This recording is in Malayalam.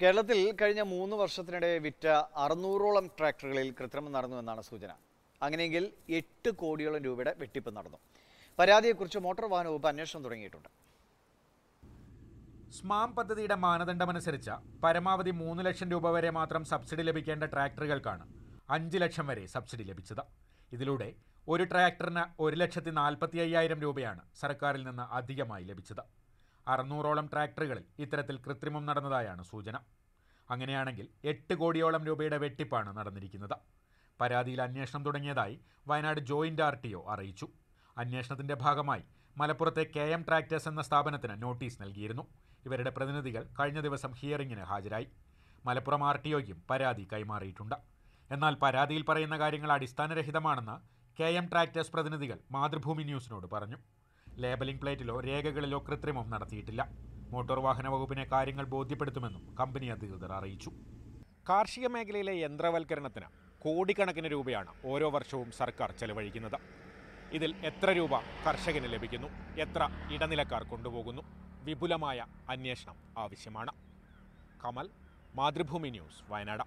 കേരളത്തിൽ കഴിഞ്ഞ മൂന്ന് വർഷത്തിനിടെ വിറ്റ അറുന്നൂറോളം ട്രാക്ടറുകളിൽ കൃത്രിമം നടന്നു എന്നാണ് സൂചന അങ്ങനെയെങ്കിൽ എട്ട് കോടിയോളം രൂപയുടെ വെട്ടിപ്പ് നടന്നു പരാതിയെക്കുറിച്ച് മോട്ടോർ വാഹന വകുപ്പ് അന്വേഷണം തുടങ്ങിയിട്ടുണ്ട് സ്മാം പദ്ധതിയുടെ മാനദണ്ഡമനുസരിച്ച് പരമാവധി മൂന്ന് ലക്ഷം രൂപ വരെ മാത്രം സബ്സിഡി ലഭിക്കേണ്ട ട്രാക്ടറുകൾക്കാണ് അഞ്ച് ലക്ഷം വരെ സബ്സിഡി ലഭിച്ചത് ഇതിലൂടെ ഒരു ട്രാക്ടറിന് ഒരു ലക്ഷത്തി നാൽപ്പത്തി അയ്യായിരം രൂപയാണ് സർക്കാരിൽ നിന്ന് അധികമായി ലഭിച്ചത് അറുന്നൂറോളം ട്രാക്ടറുകളിൽ ഇത്തരത്തിൽ കൃത്രിമം നടന്നതായാണ് സൂചന അങ്ങനെയാണെങ്കിൽ എട്ട് കോടിയോളം രൂപയുടെ വെട്ടിപ്പാണ് നടന്നിരിക്കുന്നത് പരാതിയിൽ അന്വേഷണം തുടങ്ങിയതായി Wayanad joint R T O അറിയിച്ചു അന്വേഷണത്തിന്റെ ഭാഗമായി മലപ്പുറത്തെ കെ എം ട്രാക്ടേഴ്സ് എന്ന സ്ഥാപനത്തിന് നോട്ടീസ് നൽകിയിരുന്നു ഇവരുടെ പ്രതിനിധികൾ കഴിഞ്ഞ ദിവസം ഹിയറിംഗിന് ഹാജരായി മലപ്പുറം ആർ ടി ഒയ്ക്കും പരാതി കൈമാറിയിട്ടുണ്ട് എന്നാൽ പരാതിയിൽ പറയുന്ന കാര്യങ്ങൾ അടിസ്ഥാനരഹിതമാണെന്ന് കെ എം ട്രാക്ടേഴ്സ് പ്രതിനിധികൾ മാതൃഭൂമി ന്യൂസിനോട് പറഞ്ഞു ലേബലിംഗ് പ്ലേറ്റിലോ രേഖകളിലോ കൃത്രിമം നടത്തിയിട്ടില്ല മോട്ടോർ വാഹന വകുപ്പിനെ കാര്യങ്ങൾ ബോധ്യപ്പെടുത്തുമെന്നും കമ്പനി അധികൃതർ അറിയിച്ചു കാർഷിക മേഖലയിലെ യന്ത്രവൽക്കരണത്തിന് കോടിക്കണക്കിന് രൂപയാണ് ഓരോ വർഷവും സർക്കാർ ചെലവഴിക്കുന്നത് ഇതിൽ എത്ര രൂപ കർഷകന് ലഭിക്കുന്നു എത്ര ഇടനിലക്കാർ കൊണ്ടുപോകുന്നു വിപുലമായ അന്വേഷണം ആവശ്യമാണ് കമൽ മാതൃഭൂമി ന്യൂസ് വയനാട്